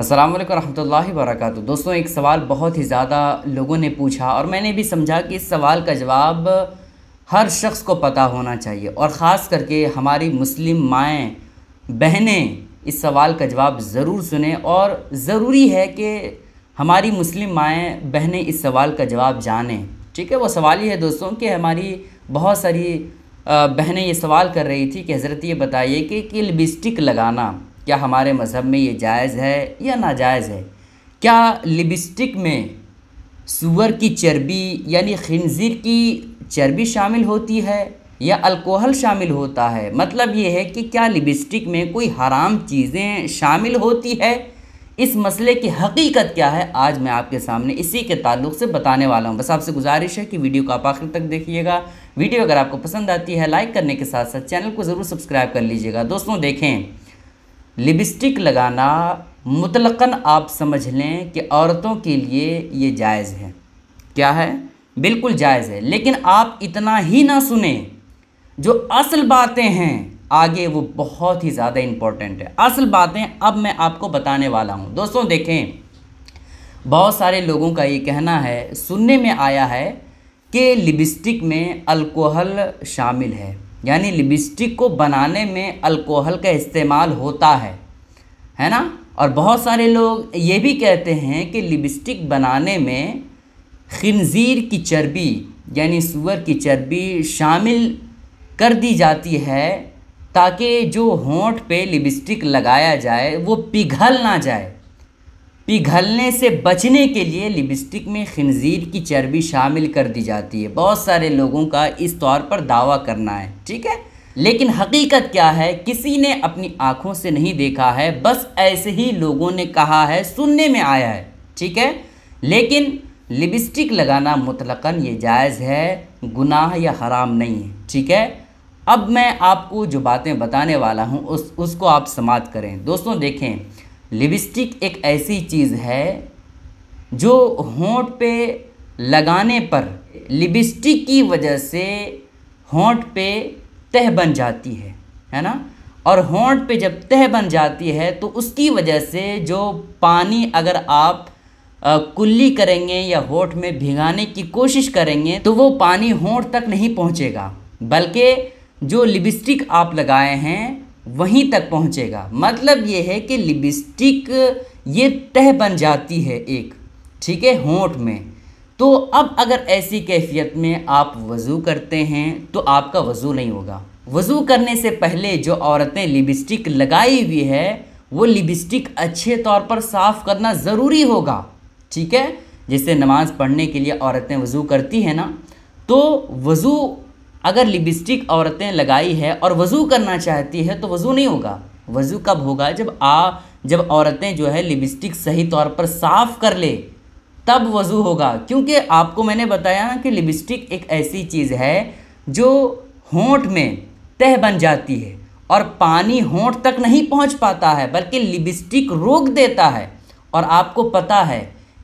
असलम वरहमल वरक दोस्तों एक सवाल बहुत ही ज़्यादा लोगों ने पूछा और मैंने भी समझा कि इस सवाल का जवाब हर शख्स को पता होना चाहिए और ख़ास करके हमारी मुस्लिम माएँ बहनें इस सवाल का जवाब ज़रूर सुने और ज़रूरी है कि हमारी मुस्लिम माएँ बहनें इस सवाल का जवाब जानें ठीक है वो सवाल ये है दोस्तों कि हमारी बहुत सारी बहनें ये सवाल कर रही थी कि हज़रत ये बताइए कि, कि लिपस्टिक लगाना क्या हमारे मज़हब में ये जायज़ है या नाजायज़ है क्या लिपस्टिक में सुअर की चर्बी यानी खनज़ीर की चर्बी शामिल होती है या अल्कोहल शामिल होता है मतलब ये है कि क्या लिपस्टिक में कोई हराम चीज़ें शामिल होती है इस मसले की हकीकत क्या है आज मैं आपके सामने इसी के ताल्लुक से बताने वाला हूँ बस आपसे गुजारिश है कि वीडियो को आप आखिर तक देखिएगा वीडियो अगर आपको पसंद आती है लाइक करने के साथ साथ चैनल को ज़रूर सब्सक्राइब कर लीजिएगा दोस्तों देखें लिपस्टिक लगाना मुतलकन आप समझ लें कि औरतों के लिए ये जायज़ है क्या है बिल्कुल जायज़ है लेकिन आप इतना ही ना सुने जो असल बातें हैं आगे वो बहुत ही ज़्यादा इम्पॉर्टेंट है असल बातें अब मैं आपको बताने वाला हूँ दोस्तों देखें बहुत सारे लोगों का ये कहना है सुनने में आया है कि लिपस्टिक में अल्कोहल शामिल है यानी लिपस्टिक को बनाने में अल्कोहल का इस्तेमाल होता है है ना और बहुत सारे लोग ये भी कहते हैं कि लिपस्टिक बनाने में खनज़ीर की चर्बी यानी सुअर की चर्बी शामिल कर दी जाती है ताकि जो होंठ पे लिपस्टिक लगाया जाए वो पिघल ना जाए पिघलने से बचने के लिए लिपस्टिक में खनजीर की चर्बी शामिल कर दी जाती है बहुत सारे लोगों का इस तौर पर दावा करना है ठीक है लेकिन हकीकत क्या है किसी ने अपनी आँखों से नहीं देखा है बस ऐसे ही लोगों ने कहा है सुनने में आया है ठीक है लेकिन लिपस्टिक लगाना मुतलकन ये जायज़ है गुनाह या हराम नहीं है ठीक है अब मैं आपको जो बातें बताने वाला हूँ उस उसको आप समाप्त करें दोस्तों देखें लिपस्टिक एक ऐसी चीज़ है जो होंठ पे लगाने पर लिपस्टिक की वजह से होंठ पे तह बन जाती है है ना और होंठ पे जब तह बन जाती है तो उसकी वजह से जो पानी अगर आप आ, कुल्ली करेंगे या होठ में भिगाने की कोशिश करेंगे तो वो पानी होठ तक नहीं पहुंचेगा बल्कि जो लिपस्टिक आप लगाए हैं वहीं तक पहुंचेगा मतलब ये है कि लिपस्टिक ये तह बन जाती है एक ठीक है होंठ में तो अब अगर ऐसी कैफियत में आप वज़ू करते हैं तो आपका वज़ू नहीं होगा वज़ू करने से पहले जो औरतें लिपस्टिक लगाई हुई है वो लिपस्टिक अच्छे तौर पर साफ़ करना ज़रूरी होगा ठीक है जैसे नमाज़ पढ़ने के लिए औरतें वज़ू करती हैं ना तो वज़ू अगर लिपस्टिक औरतें लगाई है और वज़ू करना चाहती है तो वज़ू नहीं होगा वज़ू कब होगा जब आ जब औरतें जो है लिपस्टिक सही तौर पर साफ़ कर ले तब वज़ू होगा क्योंकि आपको मैंने बताया ना कि लिपस्टिक एक ऐसी चीज़ है जो होंठ में तह बन जाती है और पानी होंठ तक नहीं पहुंच पाता है बल्कि लिपस्टिक रोक देता है और आपको पता है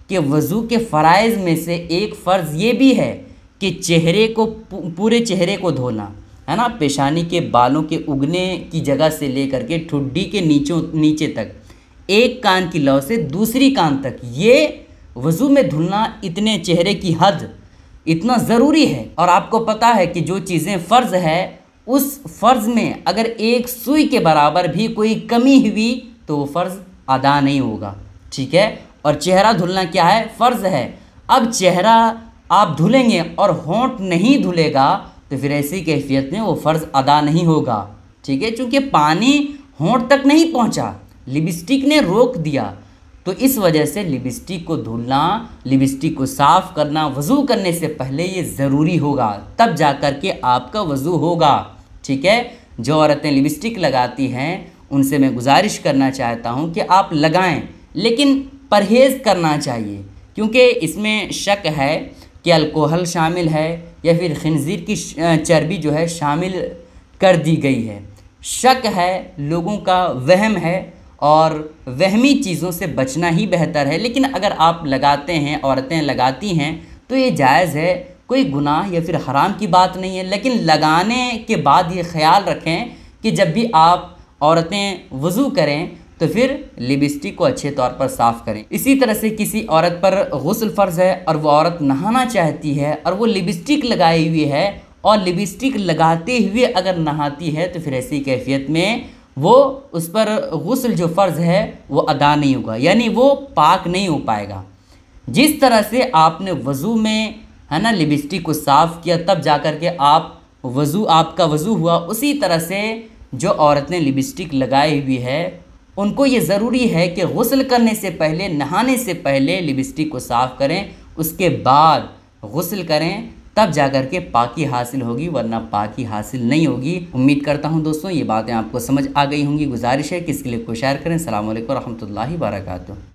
कि वज़ू के फ़राइज में से एक फ़र्ज़ ये भी है कि चेहरे को पूरे चेहरे को धोना है ना पेशानी के बालों के उगने की जगह से लेकर के ठुड्डी के नीचों नीचे तक एक कान की लौ से दूसरी कान तक ये वज़ू में धुलना इतने चेहरे की हद इतना ज़रूरी है और आपको पता है कि जो चीज़ें फ़र्ज़ है उस फ़र्ज़ में अगर एक सुई के बराबर भी कोई कमी हुई तो वो फ़र्ज़ अदा नहीं होगा ठीक है और चेहरा धुलना क्या है फ़र्ज़ है अब चेहरा आप धुलेंगे और होंठ नहीं धुलेगा तो फिर ऐसी कैफियत में वो फ़र्ज़ अदा नहीं होगा ठीक है चूँकि पानी होंठ तक नहीं पहुँचा लिपस्टिक ने रोक दिया तो इस वजह से लिपस्टिक को धुलना लिपस्टिक को साफ़ करना वज़ू करने से पहले ये ज़रूरी होगा तब जा कर के आपका वज़ू होगा ठीक है जो औरतें लिपस्टिक लगाती हैं उनसे मैं गुजारिश करना चाहता हूँ कि आप लगाएं लेकिन परहेज़ करना चाहिए क्योंकि इसमें शक है कि अल्कोहल शामिल है या फिर खनज़ीर की चर्बी जो है शामिल कर दी गई है शक है लोगों का वहम है और वहमी चीज़ों से बचना ही बेहतर है लेकिन अगर आप लगाते हैं औरतें लगाती हैं तो ये जायज़ है कोई गुनाह या फिर हराम की बात नहीं है लेकिन लगाने के बाद ये ख्याल रखें कि जब भी आप औरतें वज़ू करें तो फिर लिपस्टिक को अच्छे तौर पर साफ करें इसी तरह से किसी औरत पर गसल फ़र्ज़ है और वो औरत नहाना चाहती है और वो लिपस्टिक लगाई हुई है और लिपस्टिक लगाते हुए अगर नहाती है तो फिर ऐसी कैफियत में वो उस पर गसल जो फ़र्ज़ है वो अदा नहीं होगा यानी वो पाक नहीं हो पाएगा जिस तरह से आपने वज़ू में है ना लिपस्टिक को साफ़ किया तब जा कर के आप वज़ू आपका वज़ू हुआ उसी तरह से जो औरत ने लिपस्टिक लगाई हुई है उनको ये ज़रूरी है कि गसल करने से पहले नहाने से पहले लिपस्टिक को साफ़ करें उसके बाद गसल करें तब जा कर के पाकी हासिल होगी वरना पाकी हासिल नहीं होगी उम्मीद करता हूँ दोस्तों ये बातें आपको समझ आ गई होंगी गुजारिश है कि इसके लिए कोई शेयर करें सलामक वरहमल वर्का